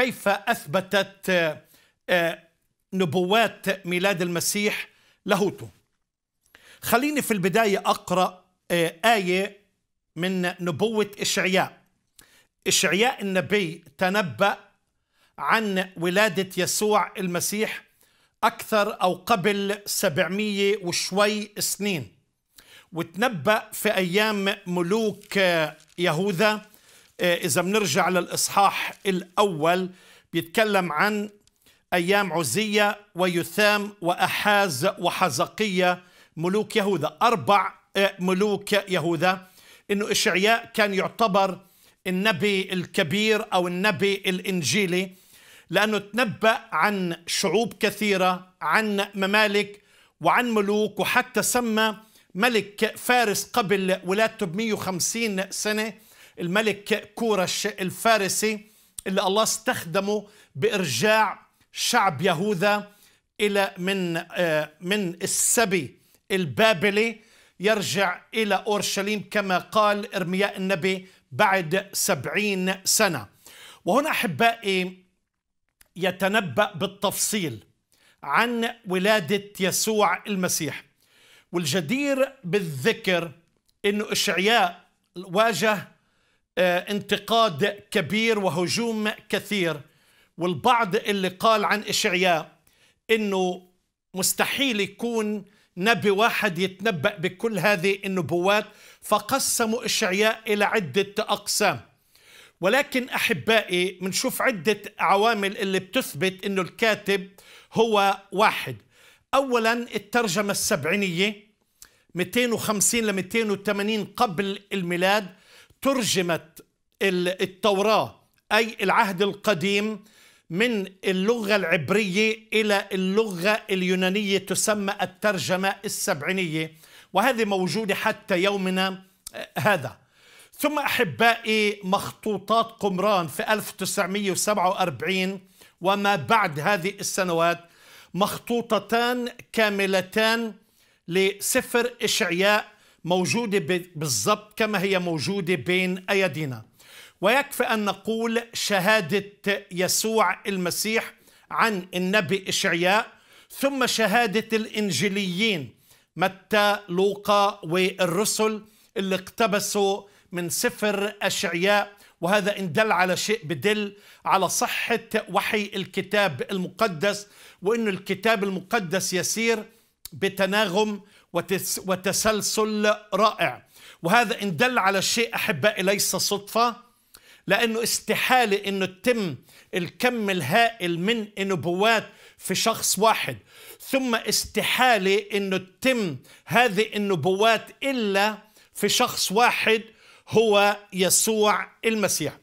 كيف أثبتت آه، نبوات ميلاد المسيح لاهوته خليني في البداية أقرأ آه، آية من نبوة إشعياء إشعياء النبي تنبأ عن ولادة يسوع المسيح أكثر أو قبل 700 وشوي سنين وتنبأ في أيام ملوك آه، يهوذا آه، إذا بنرجع للإصحاح الأول بيتكلم عن أيام عزية ويثام وأحاز وحزقية ملوك يهوذا أربع آه، ملوك يهوذا إنه إشعياء كان يعتبر النبي الكبير أو النبي الإنجيلي لأنه تنبأ عن شعوب كثيرة عن ممالك وعن ملوك وحتى سمى ملك فارس قبل ولادته ب 150 سنة الملك كورش الفارسي اللي الله استخدمه بإرجاع شعب يهوذا إلى من آه، من السبي البابلي يرجع إلى أورشليم كما قال إرمياء النبي بعد سبعين سنة وهنا أحبائي يتنبأ بالتفصيل عن ولادة يسوع المسيح والجدير بالذكر أنه إشعياء واجه آه، انتقاد كبير وهجوم كثير والبعض اللي قال عن إشعياء إنه مستحيل يكون نبي واحد يتنبأ بكل هذه النبوات فقسموا إشعياء إلى عدة أقسام ولكن أحبائي بنشوف عدة عوامل اللي بتثبت إنه الكاتب هو واحد أولا الترجمة السبعينية 250 ل 280 قبل الميلاد ترجمت التوراة أي العهد القديم من اللغة العبرية إلى اللغة اليونانية تسمى الترجمة السبعينية وهذه موجودة حتى يومنا آه، هذا ثم أحبائي مخطوطات قمران في 1947 وما بعد هذه السنوات مخطوطتان كاملتان لسفر إشعياء موجودة بالضبط كما هي موجودة بين أيدينا ويكفي أن نقول شهادة يسوع المسيح عن النبي إشعياء ثم شهادة الإنجيليين متى لوقا والرسل اللي اقتبسوا من سفر أشعياء وهذا إن دل على شيء بدل على صحة وحي الكتاب المقدس وأن الكتاب المقدس يسير بتناغم وتسلسل رائع وهذا إن دل على شيء أحبائي ليس صدفة لأنه استحالة أنه تتم الكم الهائل من النبوات في شخص واحد ثم استحالة أنه تتم هذه النبوات إلا في شخص واحد هو يسوع المسيح